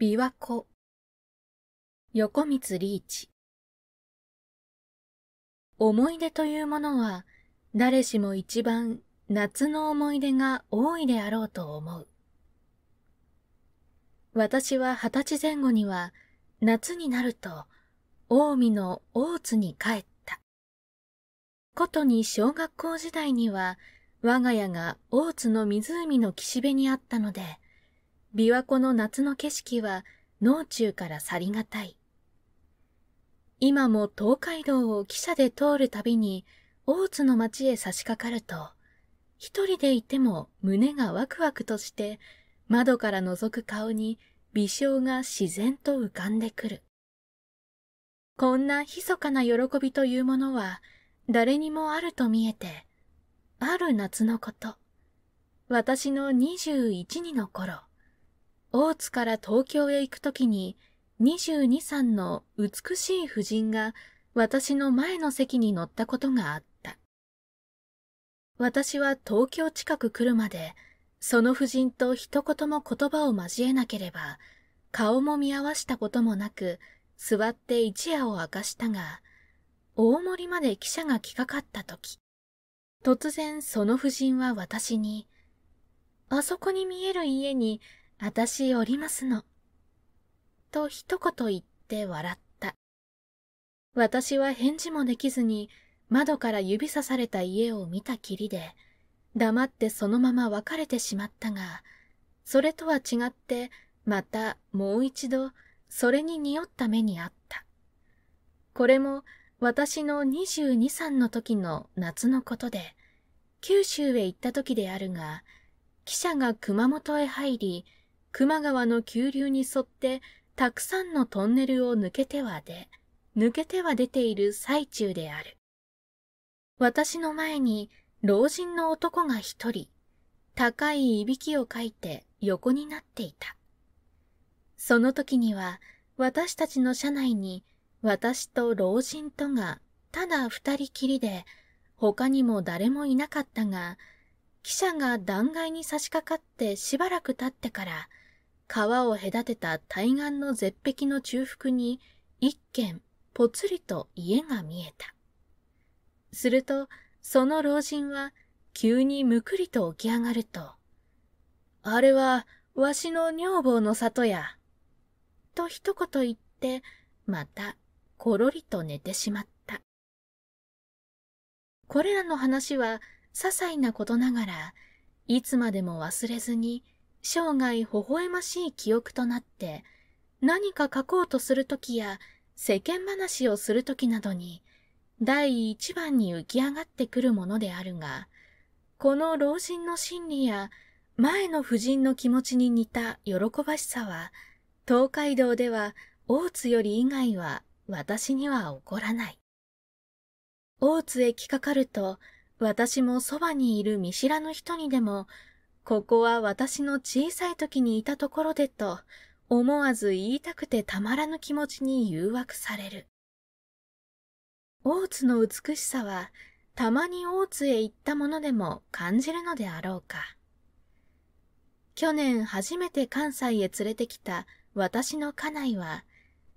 琵琶湖横光リーチ思い出というものは誰しも一番夏の思い出が多いであろうと思う私は二十歳前後には夏になると近江の大津に帰ったことに小学校時代には我が家が大津の湖の岸辺にあったので琵琶湖の夏の景色は脳中から去りがたい。今も東海道を汽車で通るたびに大津の町へ差し掛かると、一人でいても胸がワクワクとして窓から覗く顔に微笑が自然と浮かんでくる。こんな密かな喜びというものは誰にもあると見えて、ある夏のこと、私の21にの頃、大津から東京へ行くときに、22歳の美しい婦人が私の前の席に乗ったことがあった。私は東京近く来るまで、その夫人と一言も言葉を交えなければ、顔も見合わしたこともなく、座って一夜を明かしたが、大森まで記者が来かかった時、突然その夫人は私に、あそこに見える家に私おりますの。と一言言って笑った。私は返事もできずに窓から指さされた家を見たきりで、黙ってそのまま別れてしまったが、それとは違ってまたもう一度それに匂った目にあった。これも私の22、3の時の夏のことで、九州へ行った時であるが、汽車が熊本へ入り、球磨川の急流に沿ってたくさんのトンネルを抜けては出、抜けては出ている最中である。私の前に老人の男が一人、高いいびきをかいて横になっていた。その時には私たちの車内に私と老人とがただ二人きりで他にも誰もいなかったが汽車が断崖に差し掛かってしばらく経ってから、川を隔てた対岸の絶壁の中腹に一軒ぽつりと家が見えた。すると、その老人は急にむくりと起き上がると、あれはわしの女房の里や、と一言言って、またころりと寝てしまった。これらの話は些細なことながら、いつまでも忘れずに、生涯微笑ましい記憶となって、何か書こうとするときや、世間話をするときなどに、第一番に浮き上がってくるものであるが、この老人の心理や、前の夫人の気持ちに似た喜ばしさは、東海道では大津より以外は私には起こらない。大津へ来かかると、私もそばにいる見知らぬ人にでも、ここは私の小さい時にいたところでと、思わず言いたくてたまらぬ気持ちに誘惑される。大津の美しさは、たまに大津へ行ったものでも感じるのであろうか。去年初めて関西へ連れてきた私の家内は、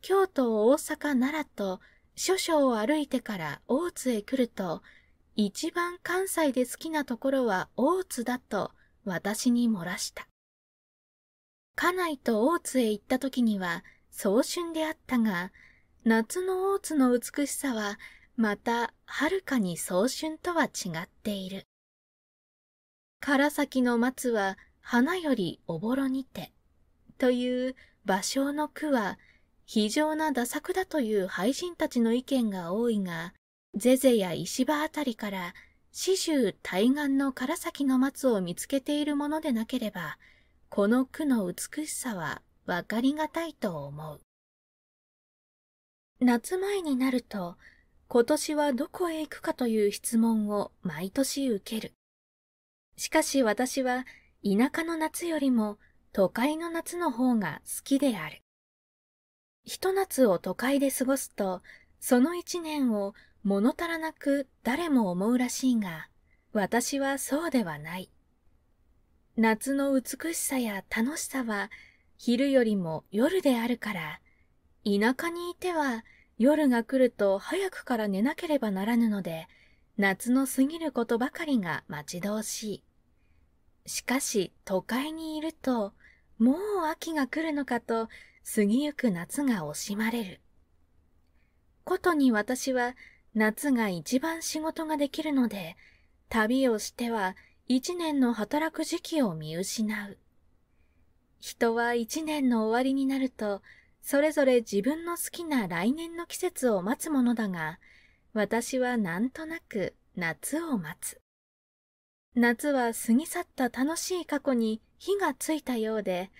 京都、大阪、奈良と、諸々を歩いてから大津へ来ると、一番関西で好きなところは大津だと私に漏らした。家内と大津へ行った時には早春であったが、夏の大津の美しさはまたはるかに早春とは違っている。唐崎の松は花よりおぼろにて、という芭蕉の句は非常な打作だという俳人たちの意見が多いが、ゼゼや石場あたりから始終対岸の唐崎の松を見つけているものでなければこの句の美しさは分かりがたいと思う夏前になると今年はどこへ行くかという質問を毎年受けるしかし私は田舎の夏よりも都会の夏の方が好きである一夏を都会で過ごすとその一年を物足らなく誰も思うらしいが、私はそうではない。夏の美しさや楽しさは昼よりも夜であるから、田舎にいては夜が来ると早くから寝なければならぬので、夏の過ぎることばかりが待ち遠しい。しかし都会にいると、もう秋が来るのかと過ぎゆく夏が惜しまれる。ことに私は夏が一番仕事ができるので、旅をしては一年の働く時期を見失う。人は一年の終わりになると、それぞれ自分の好きな来年の季節を待つものだが、私はなんとなく夏を待つ。夏は過ぎ去った楽しい過去に火がついたようで、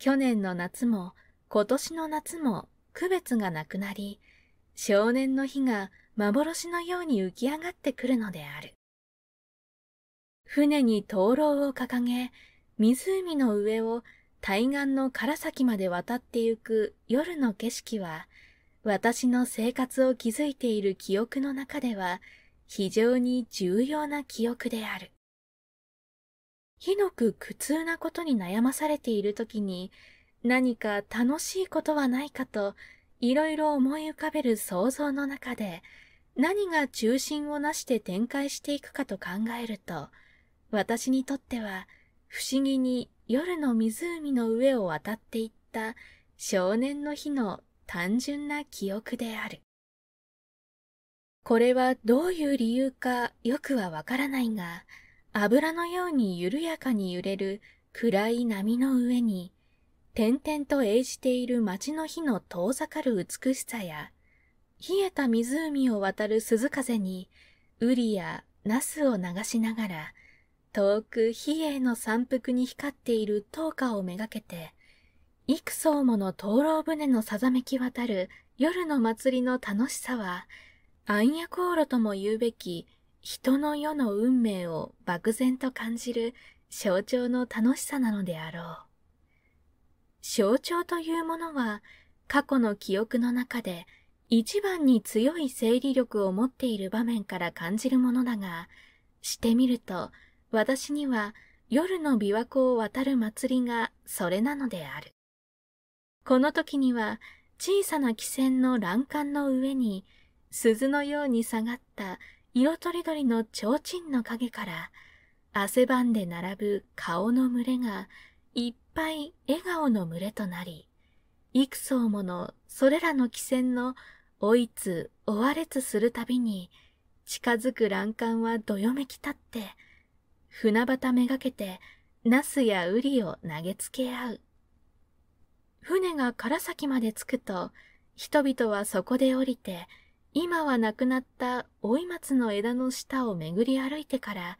去年の夏も今年の夏も区別がなくなり、少年の日が幻のように浮き上がってくるのである船に灯籠を掲げ湖の上を対岸の唐崎まで渡ってゆく夜の景色は私の生活を築いている記憶の中では非常に重要な記憶である。ひどく苦痛なことに悩まされているときに何か楽しいことはないかといろいろ思い浮かべる想像の中で何が中心をなして展開していくかと考えると、私にとっては不思議に夜の湖の上を渡っていった少年の日の単純な記憶である。これはどういう理由かよくはわからないが、油のように緩やかに揺れる暗い波の上に、点々と映じている街の日の遠ざかる美しさや、冷えた湖を渡る鈴風に、ウリやナスを流しながら、遠く比叡の山腹に光っている灯火をめがけて、幾層もの灯籠船のさざめき渡る夜の祭りの楽しさは、暗夜航路とも言うべき人の世の運命を漠然と感じる象徴の楽しさなのであろう。象徴というものは過去の記憶の中で一番に強い整理力を持っている場面から感じるものだが、してみると、私には夜の琵琶湖を渡る祭りがそれなのである。この時には小さな汽船の欄干の上に鈴のように下がった色とりどりの提灯の影から汗ばんで並ぶ顔の群れがいっぱい笑顔の群れとなり、幾層ものそれらの汽船の追いつ追われつするたびに近づく欄干はどよめき立って船端めがけてナスやウリを投げつけ合う船が唐崎まで着くと人々はそこで降りて今はなくなった老い松の枝の下を巡り歩いてから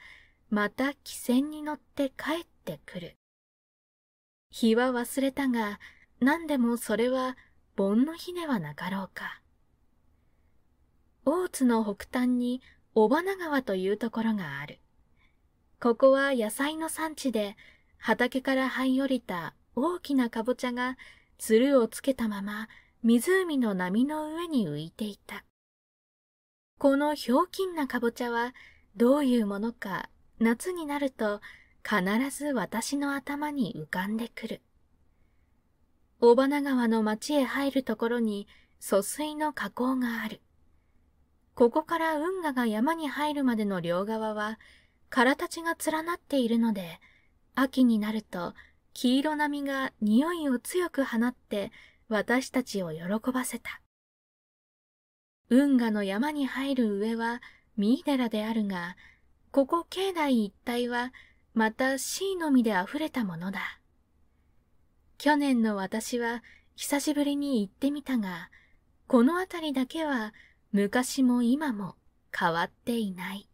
また汽船に乗って帰ってくる日は忘れたが何でもそれは盆の日ではなかろうか大津の北端に尾花川というところがある。ここは野菜の産地で、畑から這い降りた大きなかぼちゃが、つるをつけたまま湖の波の上に浮いていた。このひょうきんなかぼちゃは、どういうものか夏になると必ず私の頭に浮かんでくる。尾花川の町へ入るところに疎水の河口がある。ここから運河が山に入るまでの両側は、空たちが連なっているので、秋になると黄色波が匂いを強く放って私たちを喜ばせた。運河の山に入る上は三井寺であるが、ここ境内一帯はまた C のみで溢れたものだ。去年の私は久しぶりに行ってみたが、この辺りだけは昔も今も変わっていない。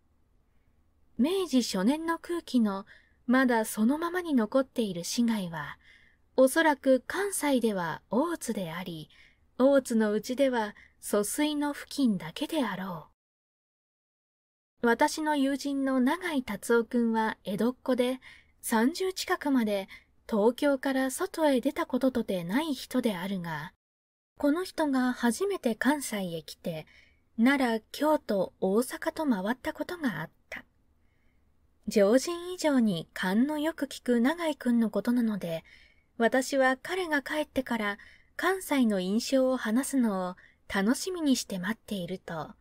明治初年の空気のまだそのままに残っている市街は、おそらく関西では大津であり、大津のうちでは疎水の付近だけであろう。私の友人の永井達夫君は江戸っ子で、30近くまで東京から外へ出たこととてない人であるが、この人が初めて関西へ来て、奈良、京都、大阪と回ったことがあった。常人以上に勘のよく聞く長井くんのことなので、私は彼が帰ってから関西の印象を話すのを楽しみにして待っていると、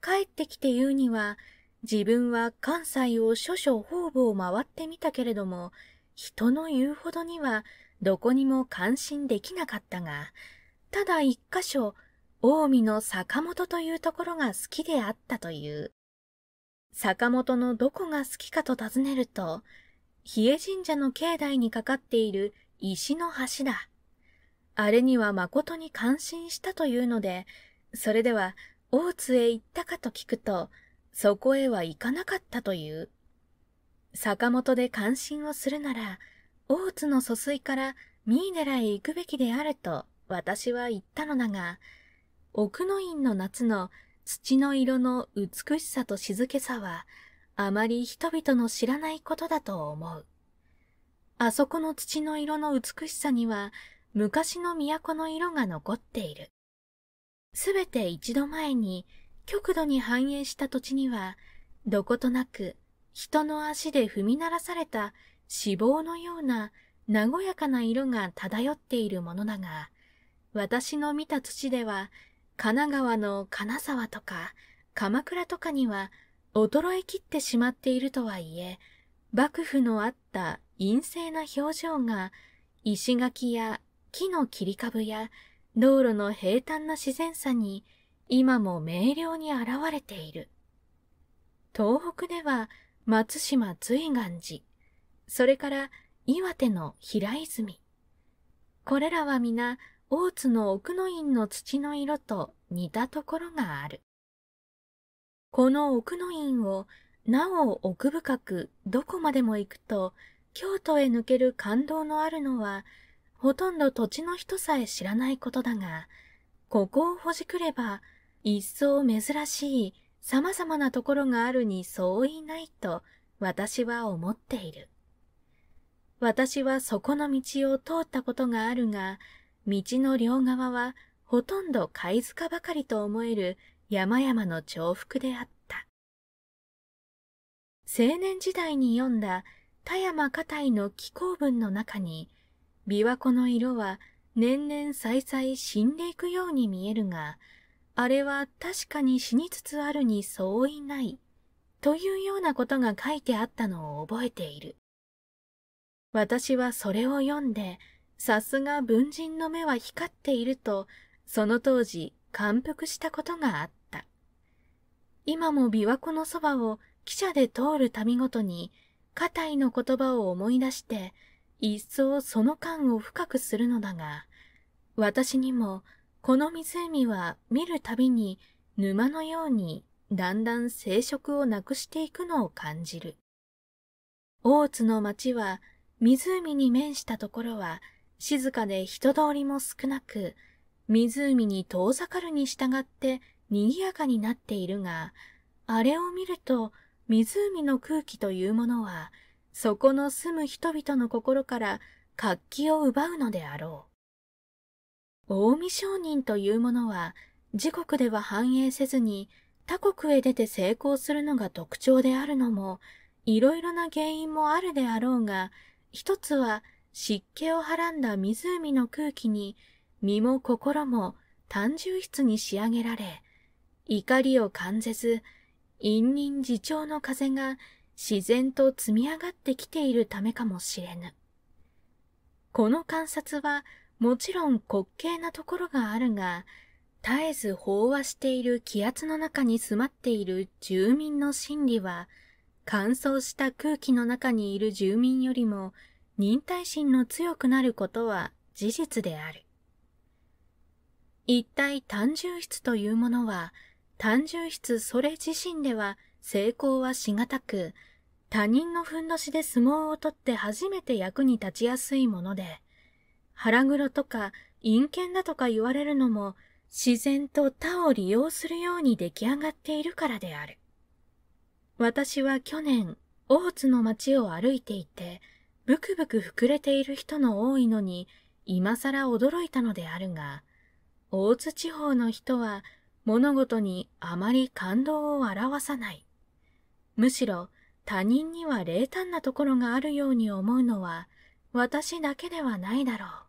帰ってきて言うには、自分は関西を諸々方々回ってみたけれども、人の言うほどにはどこにも感心できなかったが、ただ一箇所近江の坂本というところが好きであったという。坂本のどこが好きかと尋ねると、比叡神社の境内にかかっている石の橋だ。あれには誠に感心したというので、それでは大津へ行ったかと聞くと、そこへは行かなかったという。坂本で関心をするなら、大津の疎水から三井寺へ行くべきであると私は言ったのだが、奥の院の夏の土の色の美しさと静けさはあまり人々の知らないことだと思う。あそこの土の色の美しさには昔の都の色が残っている。すべて一度前に極度に繁栄した土地にはどことなく人の足で踏み鳴らされた脂肪のような和やかな色が漂っているものだが、私の見た土では神奈川の金沢とか鎌倉とかには衰えきってしまっているとはいえ、幕府のあった陰性な表情が石垣や木の切り株や道路の平坦な自然さに今も明瞭に現れている。東北では松島随岩寺、それから岩手の平泉。これらは皆大津の奥の院の土の色と似たところがある。この奥の院をなお奥深くどこまでも行くと京都へ抜ける感動のあるのはほとんど土地の人さえ知らないことだが、ここをほじくれば一層珍しい様々なところがあるに相違ないと私は思っている。私はそこの道を通ったことがあるが、道の両側はほとんど貝塚ばかりと思える山々の重複であった。青年時代に読んだ田山家台の紀行文の中に、琵琶湖の色は年々再々死んでいくように見えるが、あれは確かに死につつあるに相違ない、というようなことが書いてあったのを覚えている。私はそれを読んで、さすが文人の目は光っていると、その当時感服したことがあった。今も琵琶湖のそばを汽車で通る度ごとに、肩井の言葉を思い出して、一層その感を深くするのだが、私にもこの湖は見るたびに沼のようにだんだん生殖をなくしていくのを感じる。大津の町は湖に面したところは静かで人通りも少なく、湖に遠ざかるに従って賑やかになっているが、あれを見ると湖の空気というものは、そこの住む人々の心から活気を奪うのであろう。近江商人というものは、自国では繁栄せずに他国へ出て成功するのが特徴であるのも、いろいろな原因もあるであろうが、一つは湿気をはらんだ湖の空気に身も心も単純室に仕上げられ、怒りを感じず、陰忍自重の風が自然と積み上がってきているためかもしれぬ。この観察はもちろん滑稽なところがあるが、絶えず飽和している気圧の中に住まっている住民の心理は、乾燥した空気の中にいる住民よりも忍耐心の強くなることは事実である。一体単純質というものは、単純質それ自身では成功はしがたく、他人のふんどしで相撲を取って初めて役に立ちやすいもので、腹黒とか陰険だとか言われるのも、自然と他を利用するように出来上がっているからである。私は去年、大津の町を歩いていて、ブクブク膨れている人の多いのに、今更驚いたのであるが、大津地方の人は物事にあまり感動を表さない。むしろ他人には冷淡なところがあるように思うのは私だけではないだろう。